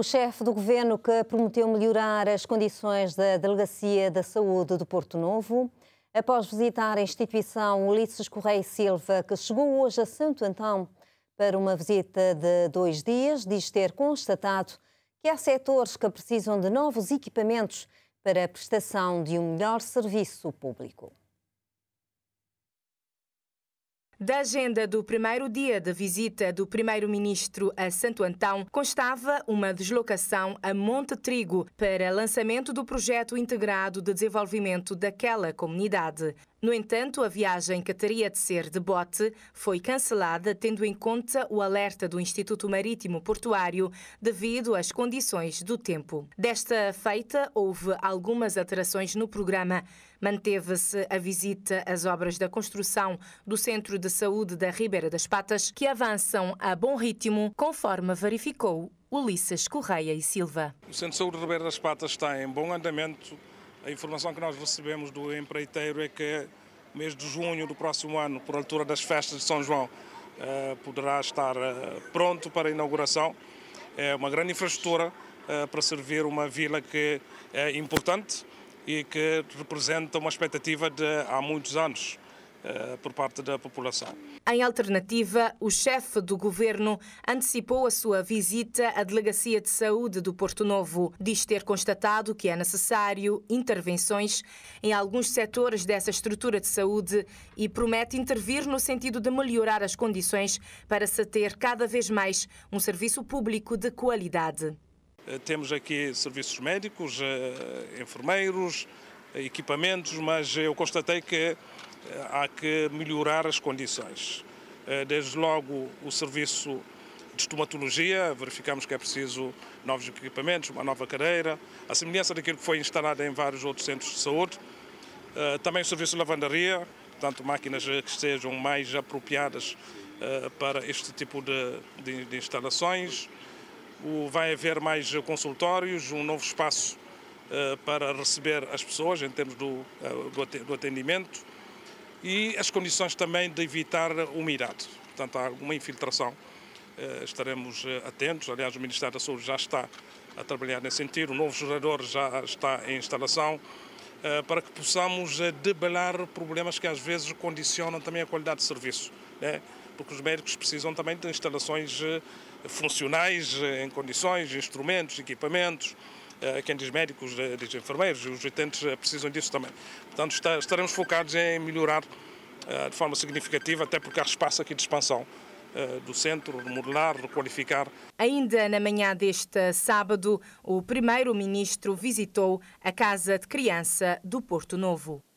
O chefe do governo que prometeu melhorar as condições da Delegacia da Saúde do Porto Novo, após visitar a instituição Ulisses Correia Silva, que chegou hoje a Santo Antão para uma visita de dois dias, diz ter constatado que há setores que precisam de novos equipamentos para a prestação de um melhor serviço público. Da agenda do primeiro dia da visita do primeiro-ministro a Santo Antão constava uma deslocação a Monte Trigo para lançamento do projeto integrado de desenvolvimento daquela comunidade. No entanto, a viagem que teria de ser de bote foi cancelada, tendo em conta o alerta do Instituto Marítimo Portuário devido às condições do tempo. Desta feita, houve algumas alterações no programa. Manteve-se a visita às obras da construção do Centro de Saúde da Ribeira das Patas, que avançam a bom ritmo, conforme verificou Ulisses Correia e Silva. O Centro de Saúde da Ribeira das Patas está em bom andamento a informação que nós recebemos do empreiteiro é que mês de junho do próximo ano, por altura das festas de São João, eh, poderá estar eh, pronto para a inauguração. É uma grande infraestrutura eh, para servir uma vila que é importante e que representa uma expectativa de há muitos anos. Eh, por parte da população. Em alternativa, o chefe do governo antecipou a sua visita à Delegacia de Saúde do Porto Novo. Diz ter constatado que é necessário intervenções em alguns setores dessa estrutura de saúde e promete intervir no sentido de melhorar as condições para se ter cada vez mais um serviço público de qualidade. Eh, temos aqui serviços médicos, eh, enfermeiros, equipamentos, mas eu constatei que há que melhorar as condições. Eh, desde logo o serviço de estomatologia, verificamos que é preciso novos equipamentos, uma nova cadeira, a semelhança daquilo que foi instalado em vários outros centros de saúde. Eh, também o serviço de lavandaria, portanto, máquinas que sejam mais apropriadas eh, para este tipo de, de, de instalações. vai haver mais consultórios, um novo espaço para receber as pessoas em termos do, do atendimento e as condições também de evitar umidade. Portanto, há alguma infiltração, eh, estaremos eh, atentos. Aliás, o Ministério da Saúde já está a trabalhar nesse sentido, o novo gerador já está em instalação, eh, para que possamos debelar problemas que às vezes condicionam também a qualidade de serviço. Né? Porque os médicos precisam também de instalações funcionais, em condições, instrumentos, equipamentos. Eh, quem diz médicos, eh, diz enfermeiros, os utentes eh, precisam disso também. Portanto, estaremos focados em melhorar de forma significativa, até porque há espaço aqui de expansão do centro, remodelar, requalificar. Ainda na manhã deste sábado, o primeiro-ministro visitou a Casa de Criança do Porto Novo.